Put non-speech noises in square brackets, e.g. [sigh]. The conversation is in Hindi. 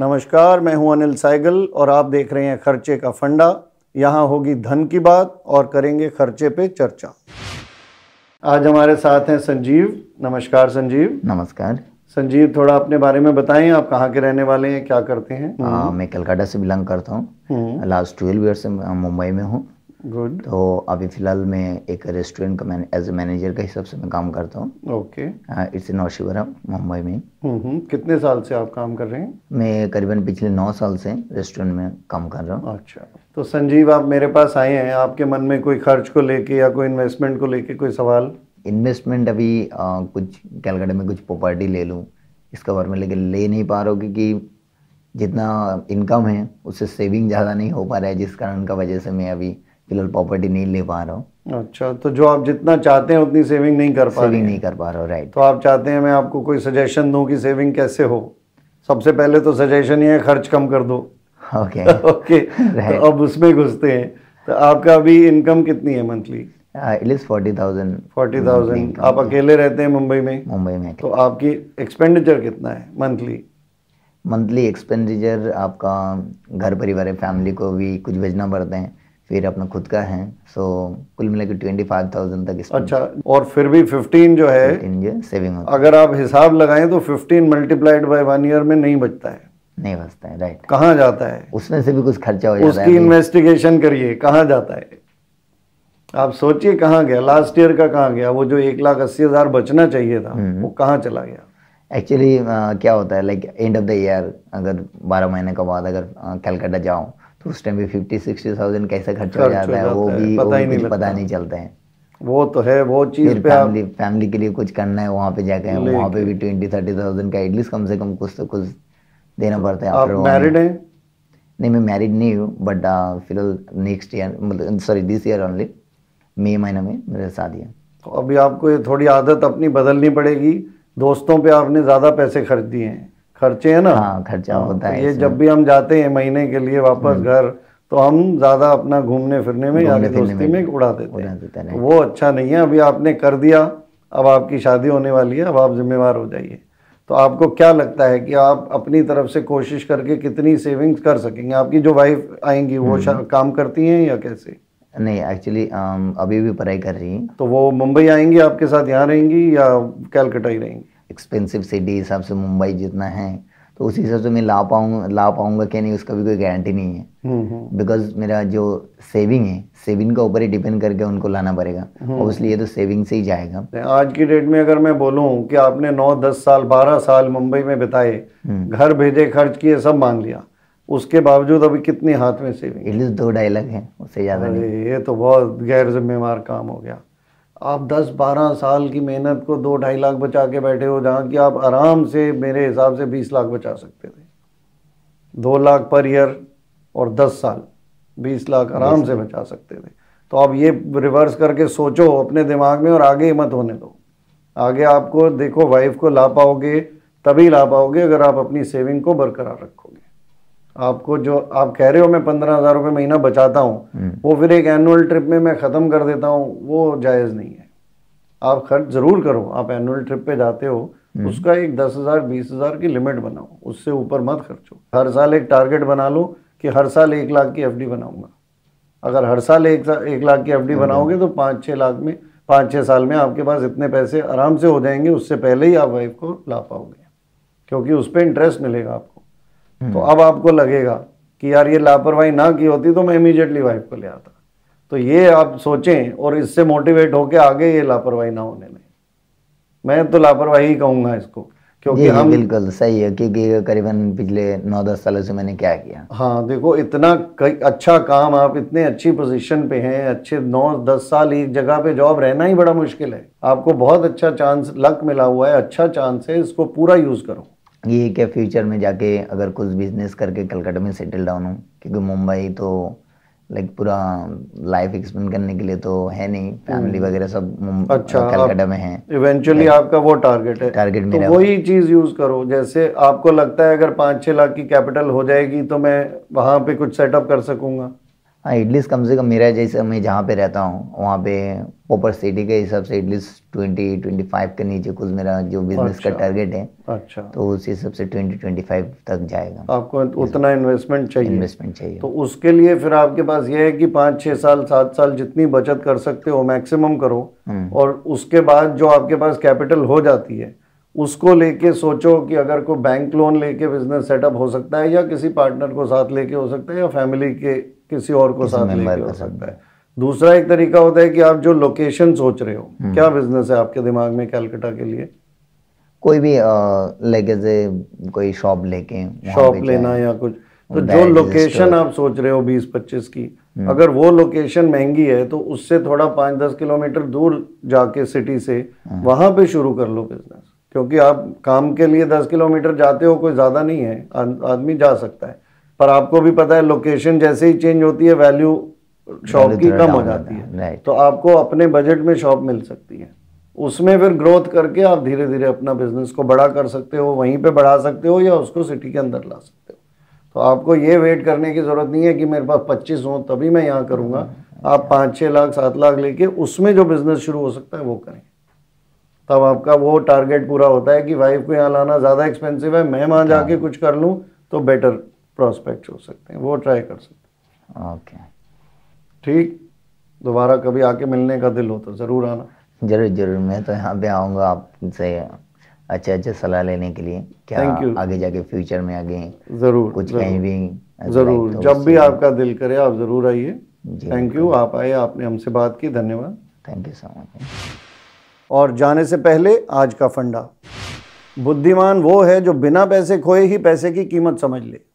नमस्कार मैं हूं अनिल साइगल और आप देख रहे हैं खर्चे का फंडा यहां होगी धन की बात और करेंगे खर्चे पे चर्चा आज हमारे साथ हैं संजीव नमस्कार संजीव नमस्कार संजीव थोड़ा अपने बारे में बताएं आप कहाँ के रहने वाले हैं क्या करते हैं आ, हाँ, मैं कलकाता से बिलोंग करता हूँ हम्म। लास्ट ट्वेल्व ईयर से मुंबई में हूँ गुड तो अभी फ़िलहाल मैं एक रेस्टोरेंट का एज ए मैनेजर के हिसाब से मैं काम करता हूँ ओके इट्स इन नौशिवरम मुंबई में mm-hmm. कितने साल से आप काम कर रहे हैं मैं करीबन पिछले नौ साल से रेस्टोरेंट में काम कर रहा हूँ अच्छा तो संजीव आप मेरे पास आए हैं आपके मन में कोई खर्च को लेके या कोई इन्वेस्टमेंट को लेके कोई सवाल इन्वेस्टमेंट अभी आ, कुछ कैलकाटा में कुछ प्रॉपर्टी ले लूँ इसका बारे में लेकिन ले नहीं पा रहा हूँ क्योंकि जितना इनकम है उससे सेविंग ज़्यादा नहीं हो पा रहा है जिस कारण का वजह से मैं अभी फिलहाल पॉपर्टी नहीं ले पा रहा हूँ अच्छा तो जो आप जितना चाहते हैं उतनी सेविंग नहीं कर पा रहे नहीं कर पा रहा हूँ राइट तो आप चाहते हैं मैं आपको कोई सजेशन दूँ कि सेविंग कैसे हो सबसे पहले तो सजेशन ये है खर्च कम कर दो ओके ओके [laughs] तो अब उसमें घुसते हैं तो आपका अभी इनकम कितनी है monthly it forty thousand forty thousand आप अकेले रहते हैं मुंबई में मुंबई में तो आपकी एक्सपेंडिचर कितना है मंथली मंथली एक्सपेंडिचर आपका घर परिवार फैमिली को भी कुछ भेजना पड़ता है फिर अपना खुद का है सो कुल मिला के ट्वेंटी फाइव थाउजेंड तक अच्छा और फिर भी फिफ्टीन जो है 15 जो सेविंग होता अगर आप हिसाब लगाएं तो fifteen multiplied by one year में नहीं बचता है नहीं बचता है राइट कहाँ जाता है उसमें से भी कुछ खर्चा हो जाता उसकी है उसकी इन्वेस्टिगेशन करिए कहाँ जाता है आप सोचिए कहाँ गया लास्ट ईयर का कहाँ गया वो जो एक लाख अस्सी हज़ार बचना चाहिए था हम्म। वो कहाँ चला गया एक्चुअली uh, क्या होता है like end of the year अगर बारह महीने के बाद अगर uh, कलकत्ता जाओ उस टाइम भी फिफ्टी सिक्सटी थाउजेंड कैसे खर्च हो जाता है वो भी पता ही नहीं पता नहीं चलता है वो तो है वो चीज़ पे फैमिली फैमिली के लिए कुछ करना है वहाँ पे जाके वहाँ पे भी ट्वेंटी थर्टी थाउजेंड का एटलीस्ट कम से कम कुछ तो कुछ देना पड़ता है आप मैरिड हैं नहीं मैं मैरिड नहीं हूँ बट uh, फिलहाल नेक्स्ट ईयर मतलब सॉरी दिस ईयर ओनली मई महीने में मेरे शादी है तो अभी आपको ये थोड़ी आदत अपनी बदलनी पड़ेगी दोस्तों पे आपने ज़्यादा पैसे खर्च दिए हैं खर्चे है ना हाँ खर्चा हाँ, होता तो है ये जब भी हम जाते हैं महीने के लिए वापस हम्म। घर तो हम ज़्यादा अपना घूमने फिरने में यारी दोस्ती में उड़ा देते हैं तो वो अच्छा नहीं है अभी आपने कर दिया अब आपकी शादी होने वाली है अब आप जिम्मेवार हो जाइए तो आपको क्या लगता है कि आप अपनी तरफ से कोशिश करके कितनी सेविंग्स कर सकेंगे आपकी जो वाइफ आएंगी वो हम्म। काम करती हैं या कैसे नहीं एक्चुअली um, अभी भी पढ़ाई कर रही हैं तो वो मुंबई आएंगी आपके साथ यहाँ रहेंगी या कैलकटा ही रहेंगी एक्सपेंसिव सिटी हिसाब से मुंबई जितना है तो उसी हिसाब से मैं ला पाऊँ ला पाऊंगा क्या नहीं उसका भी कोई गारंटी नहीं है बिकॉज हम्म, हम्म। मेरा जो सेविंग है सेविंग के ऊपर ही डिपेंड करके उनको लाना पड़ेगा ऑब्वियसली हम्म। ये तो सेविंग से ही जाएगा आज की डेट में अगर मैं बोलूँ कि आपने नौ दस साल बारह साल मुंबई में बिताए घर भेजे खर्च किए सब मान लिया उसके बावजूद अभी कितने हाथ में सेविंग एटलीस्ट दो डायलॉग है उससे ज़्यादा ये तो बहुत गैर जिम्मेवार काम हो गया आप 10-12 साल की मेहनत को दो ढाई लाख बचा के बैठे हो जहाँ कि आप आराम से मेरे हिसाब से 20 लाख बचा सकते थे दो लाख पर ईयर और 10 साल 20 लाख आराम से बचा सकते थे तो आप ये रिवर्स करके सोचो अपने दिमाग में और आगे मत होने दो आगे आपको देखो वाइफ को ला पाओगे तभी ला पाओगे अगर आप अपनी सेविंग को बरकरार रखोगे आपको जो आप कह रहे हो मैं पंद्रह हज़ार रुपये महीना बचाता हूँ हम्म। वो फिर एक एनुअल ट्रिप में मैं ख़त्म कर देता हूँ वो जायज़ नहीं है आप खर्च ज़रूर करो आप एनुअल ट्रिप पे जाते हो हम्म। उसका एक दस हज़ार बीस हज़ार की लिमिट बनाओ उससे ऊपर मत खर्चो हर साल एक टारगेट बना लो कि हर साल एक लाख की एफ बनाऊंगा अगर हर साल एक एक लाख की एफ हम्म। बनाओगे तो पाँच छः लाख में पाँच छः साल में आपके पास इतने पैसे आराम से हो जाएंगे उससे पहले ही आप वाइफ को ला पाओगे क्योंकि उस पर इंटरेस्ट मिलेगा आपको हम्म। तो अब आपको लगेगा कि यार ये लापरवाही ना की होती तो मैं इमीजिएटली वाइफ को ले आता तो ये आप सोचें और इससे मोटिवेट होके आगे ये लापरवाही ना होने में मैं तो लापरवाही ही कहूंगा इसको क्योंकि हम बिल्कुल सही है क्योंकि करीबन पिछले नौ दस सालों से मैंने क्या किया हाँ देखो इतना अच्छा काम आप इतने अच्छी पोजीशन पे हैं अच्छे नौ दस साल एक जगह पे जॉब रहना ही बड़ा मुश्किल है आपको बहुत अच्छा चांस लक मिला हुआ है अच्छा चांस है इसको पूरा यूज़ करो ये है कि फ्यूचर में जाके अगर कुछ बिजनेस करके कलकत्ता में सेटल डाउन हूँ क्योंकि मुंबई तो लाइक पूरा लाइफ एक्सपेंड करने के लिए तो है नहीं फैमिली हम्म। वगैरह सब अच्छा, कलकत्ता में है इवेंचुअली आपका वो टारगेट है टारगेट तो मेरा वही चीज यूज करो जैसे आपको लगता है अगर पाँच छह लाख की कैपिटल हो जाएगी तो मैं वहाँ पे कुछ सेटअप कर सकूंगा हाँ एटलीस्ट कम से कम मेरा जैसे मैं जहाँ पे रहता हूँ वहाँ पे पॉपर सिटी के हिसाब से एटलीस्ट ट्वेंटी ट्वेंटी फाइव के नीचे कुछ मेरा जो बिजनेस अच्छा, का टारगेट है अच्छा तो उस हिसाब से ट्वेंटी ट्वेंटी फाइव तक जाएगा आपको उतना इन्वेस्टमेंट चाहिए इन्वेस्टमेंट चाहिए तो उसके लिए फिर आपके पास ये है कि पाँच छः साल सात साल जितनी बचत कर सकते हो मैक्सिमम करो हम्म। और उसके बाद जो आपके पास कैपिटल हो जाती है उसको लेके सोचो कि अगर कोई बैंक लोन लेके बिजनेस सेटअप हो सकता है या किसी पार्टनर को साथ लेके हो सकता है या फैमिली के किसी और को साथ लेके हो सकता है दूसरा एक तरीका होता है कि आप जो लोकेशन सोच रहे हो हम्म। क्या बिजनेस है आपके दिमाग में कैलकटा के लिए कोई भी लेके से कोई शॉप लेके शॉप लेना या कुछ तो जो लोकेशन आप सोच रहे हो बीस पच्चीस की हम्म। अगर वो लोकेशन महंगी है तो उससे थोड़ा पाँच दस किलोमीटर दूर जाके सिटी से हम्म। वहाँ पे शुरू कर लो बिजनेस क्योंकि आप काम के लिए दस किलोमीटर जाते हो कोई ज़्यादा नहीं है आदमी जा सकता है पर आपको भी पता है लोकेशन जैसे ही चेंज होती है वैल्यू शॉप की कम हो जाती है तो आपको अपने बजट में शॉप मिल सकती है उसमें फिर ग्रोथ करके आप धीरे धीरे अपना बिजनेस को बड़ा कर सकते हो वहीं पे बढ़ा सकते हो या उसको सिटी के अंदर ला सकते हो तो आपको ये वेट करने की ज़रूरत नहीं है कि मेरे पास पच्चीस हों तभी मैं यहाँ करूँगा आप पाँच छः लाख सात लाख लेके उसमें जो बिज़नेस शुरू हो सकता है वो करें तब आपका वो टारगेट पूरा होता है कि वाइफ को यहाँ लाना ज़्यादा एक्सपेंसिव है मैं वहाँ जाके हाँ। कुछ कर लूँ तो बेटर प्रॉस्पेक्ट हो सकते हैं वो ट्राई कर सकते हैं ओके okay. ठीक दोबारा कभी आके मिलने का दिल हो तो ज़रूर आना जरूर जरूर मैं तो यहाँ पे आऊँगा आपसे अच्छे अच्छे सलाह लेने के लिए क्या आगे जाके फ्यूचर में आगे जरूर कुछ जरूर, कहीं भी जरूर तो जब भी आपका दिल करे आप जरूर आइए थैंक यू आप आए आपने हमसे बात की धन्यवाद थैंक यू सो मच और जाने से पहले आज का फंडा बुद्धिमान वो है जो बिना पैसे खोए ही पैसे की कीमत समझ ले